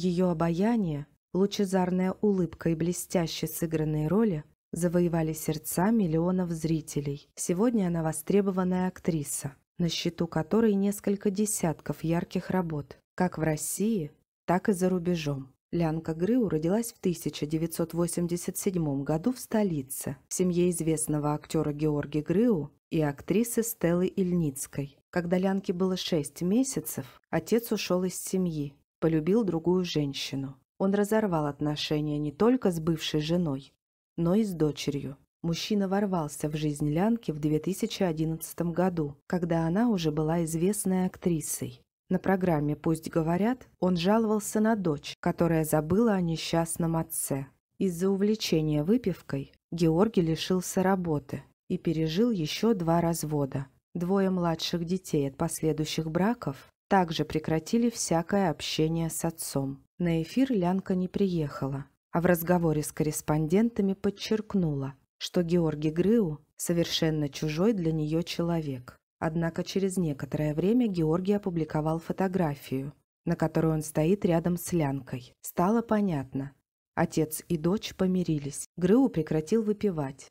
Ее обаяние, лучезарная улыбка и блестяще сыгранные роли завоевали сердца миллионов зрителей. Сегодня она востребованная актриса, на счету которой несколько десятков ярких работ, как в России, так и за рубежом. Лянка Грыу родилась в 1987 году в столице, в семье известного актера Георгия Грыу и актрисы Стеллы Ильницкой. Когда Лянке было 6 месяцев, отец ушел из семьи, полюбил другую женщину. Он разорвал отношения не только с бывшей женой, но и с дочерью. Мужчина ворвался в жизнь Лянки в 2011 году, когда она уже была известной актрисой. На программе «Пусть говорят» он жаловался на дочь, которая забыла о несчастном отце. Из-за увлечения выпивкой Георгий лишился работы и пережил еще два развода. Двое младших детей от последующих браков также прекратили всякое общение с отцом. На эфир Лянка не приехала, а в разговоре с корреспондентами подчеркнула, что Георгий Грыу совершенно чужой для нее человек. Однако через некоторое время Георгий опубликовал фотографию, на которой он стоит рядом с Лянкой. Стало понятно. Отец и дочь помирились. Грыу прекратил выпивать.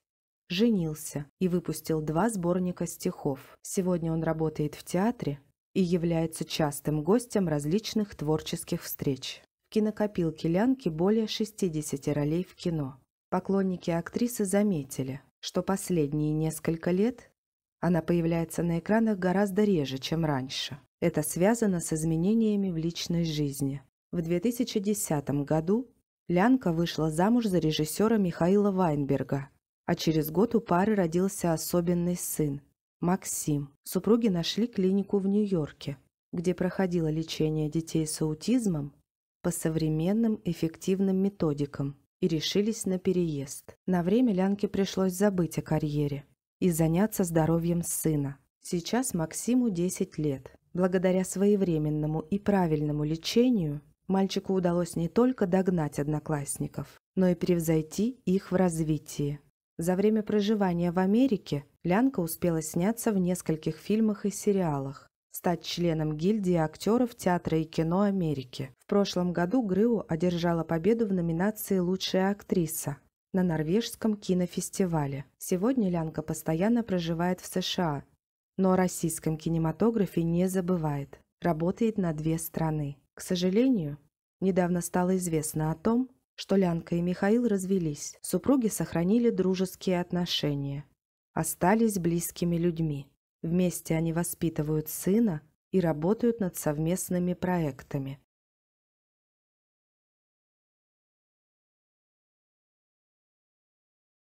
Женился и выпустил два сборника стихов. Сегодня он работает в театре, и является частым гостем различных творческих встреч. В кинокопилке Лянки более 60 ролей в кино. Поклонники актрисы заметили, что последние несколько лет она появляется на экранах гораздо реже, чем раньше. Это связано с изменениями в личной жизни. В 2010 году Лянка вышла замуж за режиссера Михаила Вайнберга, а через год у пары родился особенный сын Максим. Супруги нашли клинику в Нью-Йорке, где проходило лечение детей с аутизмом по современным эффективным методикам и решились на переезд. На время Лянке пришлось забыть о карьере и заняться здоровьем сына. Сейчас Максиму 10 лет. Благодаря своевременному и правильному лечению мальчику удалось не только догнать одноклассников, но и превзойти их в развитии. За время проживания в Америке Лянка успела сняться в нескольких фильмах и сериалах, стать членом гильдии актеров театра и кино Америки. В прошлом году Грыу одержала победу в номинации «Лучшая актриса» на Норвежском кинофестивале. Сегодня Лянка постоянно проживает в США, но о российском кинематографе не забывает. Работает на две страны. К сожалению, недавно стало известно о том, что Лянка и Михаил развелись, супруги сохранили дружеские отношения, остались близкими людьми. Вместе они воспитывают сына и работают над совместными проектами.